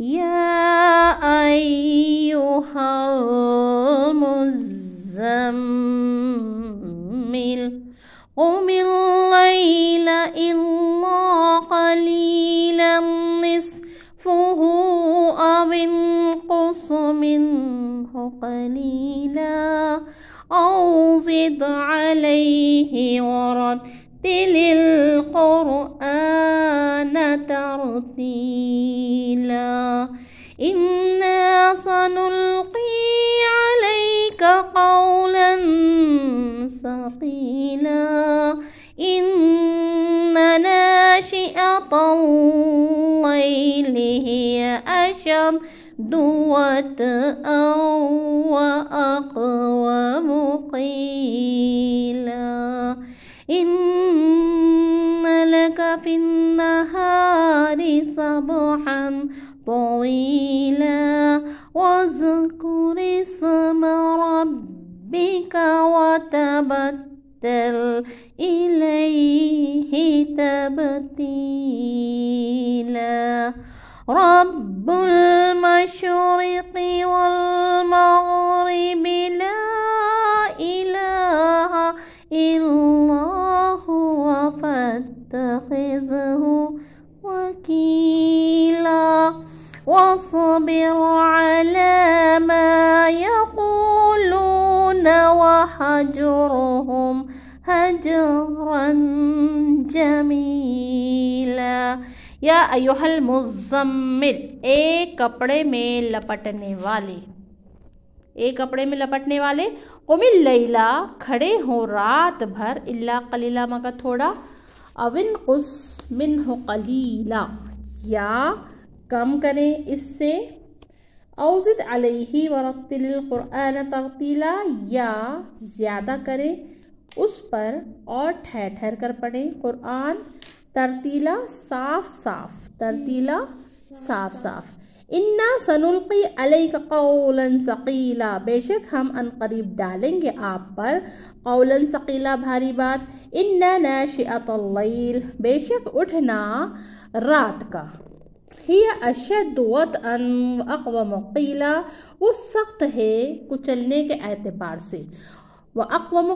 يا أيها المزمل قم الليل إلا قليلا نصفه أو انقص منه قليلا أو زد عليه ورد رتل القرآن ترتيلا إنا سنلقي عليك قولا ثقيلا إن ناشئة الليل هي أشد وتأ مقيلا قيلا إن صباحا طويلا واذكر اسم ربك وتبتل إليه تبتيلا رب المشرق واصبر على ما يقولون وهجرهم هجرا جميلا يا ايها المزمل اي كبري میں لپٹنے والے اے کپڑے میں لپٹنے والے قم الليلا کھڑے ہوں رات بھر الا قليلا مگر تھوڑا اون قص منه قليلا یا कम करें इससे औसत अलही वरतिलकुरान तरतीला या ज़्यादा करें उस पर और ठहर ठहर कर पढ़ें कुरान तरतीला साफ साफ तरतीला साफ साफ इन्ना सनुल्की अलैक कौलन सकीला बेशक हम अनकरीब डालेंगे आप पर कौलन सकीला भारी बात इन्ना नशिअतल बेशक उठना रात का ही अशद वतन अकवा कीला वो सख्त है कुचलने के एतबार से व अकवम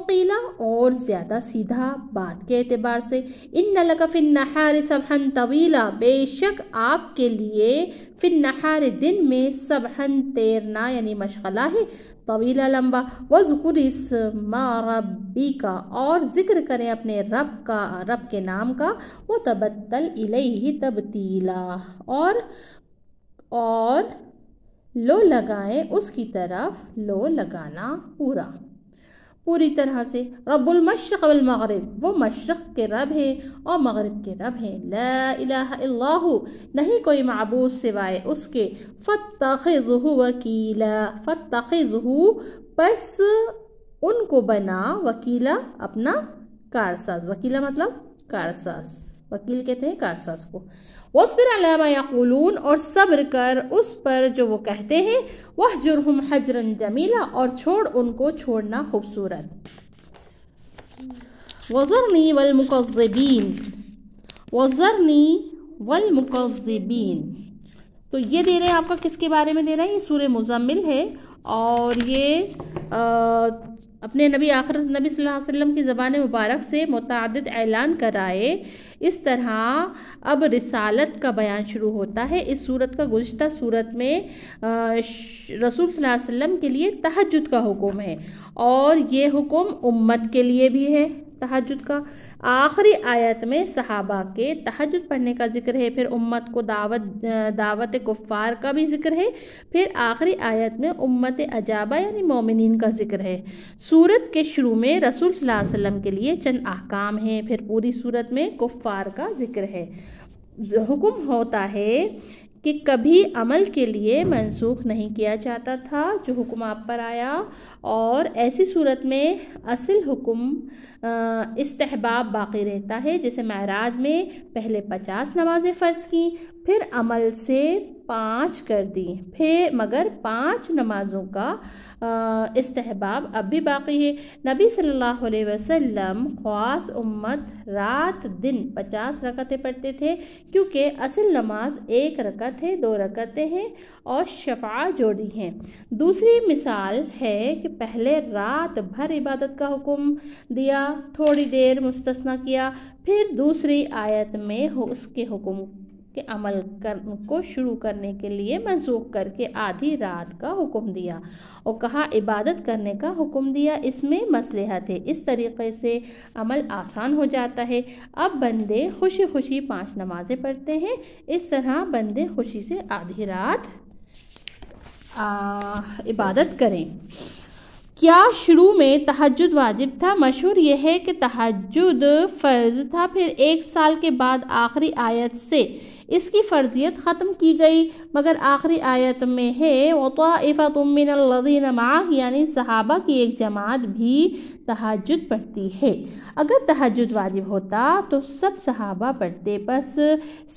और ज़्यादा सीधा बात के अतबार से इन नलका फिन नहार सबहन तवीला बेशक आपके लिए फिन नहार दिन में सबहन तैरना यानी मशगला है तवीला लम्बा व इस इसमा रबी का और ज़िक्र करें अपने रब का रब के नाम का वो तबत्तल ही तबतीला और और लो लगाएं उसकी तरफ लो लगाना पूरा पूरी तरह से रब्बुल मशरक़ वल मगरब वो मशरक़ के रब हैं और मगरब के रब हैं ला इलाहा इल्लाहु नहीं कोई मबूस सिवाय उसके फ़तखु वकीला फ़तखु बस उनको बना वकीला अपना कारसाज वकीला मतलब कारसाज वकील कहते हैं कारसाज को वसबिर अलामा यकूलून और सब्र कर उस पर जो वो कहते हैं वह जुर्म हजरन जमीला और छोड़ उनको छोड़ना खूबसूरत वज़रनी वलमकज़बीन वज़रनी वलमकज़बीन तो ये दे रहे हैं आपका किसके बारे में दे रहे हैं ये सूर मुजम्मिल है और ये आ, अपने नबी आखिर नबी सल्लल्लाहु अलैहि वसल्लम की ज़बान मुबारक से मुतद ऐलान कराए इस तरह अब रिसालत का बयान शुरू होता है इस सूरत का गुज्त सूरत में रसूल वसम के लिए तहजद का हुक्म है और ये हुक्म उम्मत के लिए भी है तहजद का आखिरी आयत में सहाबा के तहजद पढ़ने का जिक्र है फिर उम्मत को दावत दावत कुफ़ार का भी जिक्र है फिर आखिरी आयत में उम्मत अजाबा यानी मोमिन का जिक्र है सूरत के शुरू में रसूल वसम के लिए चंद अहकाम हैं फिर पूरी सूरत में कुफ़ार का जिक्र है हुक्म होता है कि कभी अमल के लिए मनसूख नहीं किया जाता था जो हुक्म आप पर आया और ऐसी सूरत में असल हुक्म इस्तेहबाब बाकी रहता है जैसे महराज में पहले पचास नमाज़ें फ़र्ज़ की फिर अमल से पाँच कर दी फिर मगर पाँच नमाज़ों का इस्तेहबाब अब भी बाकी है नबी सल्लल्लाहु अलैहि वसल्लम ख़ास उम्मत रात दिन पचास रकतें पढ़ते थे क्योंकि असल नमाज एक रकत है दो रकतें हैं और शफा जोड़ी हैं दूसरी मिसाल है कि पहले रात भर इबादत का हुक्म दिया थोड़ी देर मुस्तना किया फिर दूसरी आयत में उसके हुक्म के अमल कर को शुरू करने के लिए मजूक करके आधी रात का हुक्म दिया और कहा इबादत करने का हुक्म दिया इसमें मसलहत है इस तरीके से अमल आसान हो जाता है अब बंदे खुशी खुशी पांच नमाज़ें पढ़ते हैं इस तरह बंदे खुशी से आधी रात इबादत करें क्या शुरू में तहजद वाजिब था मशहूर यह है कि तहजद फ़र्ज था फिर एक साल के बाद आखिरी आयत से इसकी फ़र्जियत ख़त्म की गई मगर आखिरी आयत में है वतफ़ातमिन माह यानी सहाबा की एक जमात भी तहजद पढ़ती है अगर तहजद वाजिब होता तो सब सहाबा पढ़ते बस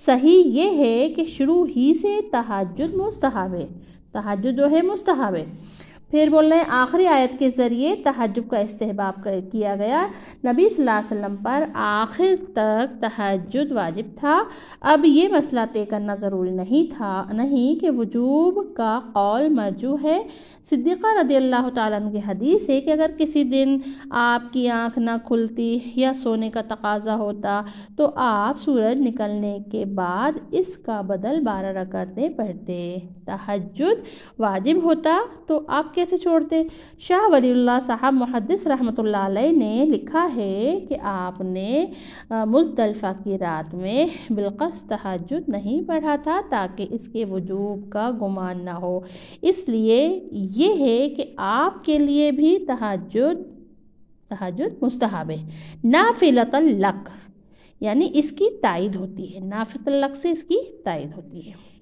सही ये है कि शुरू ही से तहजद मुस्तहब है तहजद जो है मुस्तहब है फिर बोल रहे हैं आखिरी आयत के ज़रिए तहजब का इस्तेबाब किया गया नबी वसल्लम पर आखिर तक तहजद वाजिब था अब ये मसला तय करना ज़रूरी नहीं था नहीं कि वजूब का कौल मरजू है सिद्दीक़ा रदी अल्लाह तन की हदीस है कि अगर किसी दिन आपकी आंख ना खुलती या सोने का तकाजा होता तो आप सूरज निकलने के बाद इसका बदल बारह रकतें पढ़ते तहजद वाजिब होता तो आप कैसे छोड़ते शाह वलील्ला साहब मुहदस रहमत ने लिखा है कि आपने मुजदलफ़ा की रात में बिलकस तहज नहीं पढ़ा था ताकि इसके वजूब का गुमान ना हो इसलिए ये है कि आपके लिए भी तहज तहज मुस्तहब है नाफिलतल लक यानी इसकी तायद होती है नाफिलतल लक से इसकी तायद होती है